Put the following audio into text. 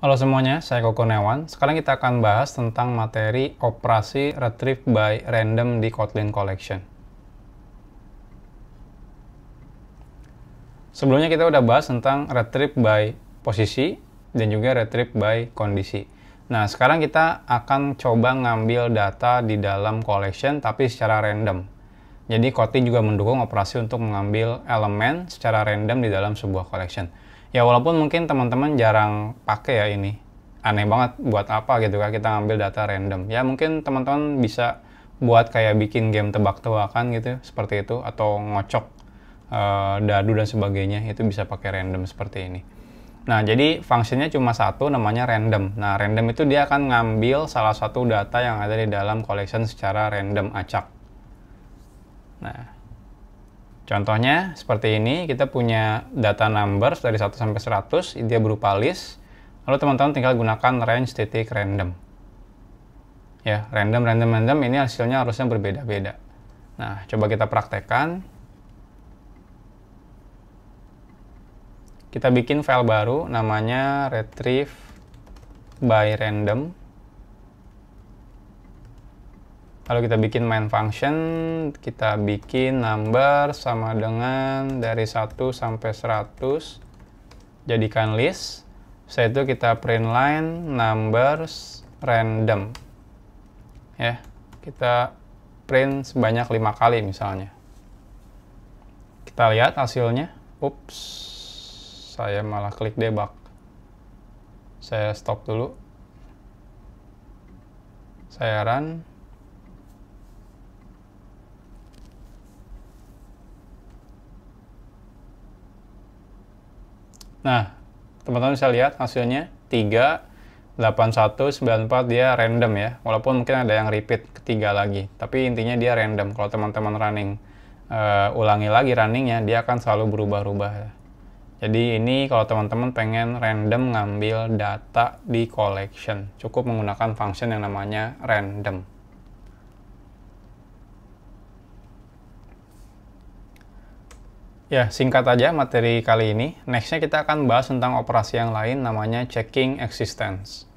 Halo semuanya, saya Koko Newan. Sekarang kita akan bahas tentang materi operasi retrieve by random di Kotlin Collection. Sebelumnya kita udah bahas tentang retrieve by posisi dan juga retrieve by kondisi. Nah, sekarang kita akan coba ngambil data di dalam collection tapi secara random. Jadi Kotlin juga mendukung operasi untuk mengambil elemen secara random di dalam sebuah collection ya walaupun mungkin teman-teman jarang pakai ya ini aneh banget buat apa gitu kan kita ngambil data random ya mungkin teman-teman bisa buat kayak bikin game tebak-tebakan gitu seperti itu atau ngocok uh, dadu dan sebagainya itu bisa pakai random seperti ini nah jadi fungsinya cuma satu namanya random nah random itu dia akan ngambil salah satu data yang ada di dalam collection secara random acak nah Contohnya seperti ini, kita punya data numbers dari 1 sampai 100, dia berupa list. Lalu teman-teman tinggal gunakan range titik random. Ya, random, random, random, ini hasilnya harusnya berbeda-beda. Nah, coba kita praktekkan. Kita bikin file baru, namanya retrieve by random. Lalu kita bikin main function, kita bikin number sama dengan dari 1 sampai 100 jadikan list. Setelah itu kita print line numbers random. Ya, kita print sebanyak 5 kali misalnya. Kita lihat hasilnya. Ups, saya malah klik debug. Saya stop dulu. Saya run. Nah, teman-teman bisa lihat hasilnya 3, 9, 4, dia random ya. Walaupun mungkin ada yang repeat ketiga lagi, tapi intinya dia random. Kalau teman-teman running uh, ulangi lagi runningnya, dia akan selalu berubah-ubah. Jadi ini kalau teman-teman pengen random ngambil data di collection, cukup menggunakan function yang namanya random. Ya, singkat aja materi kali ini. Nextnya kita akan bahas tentang operasi yang lain namanya checking existence.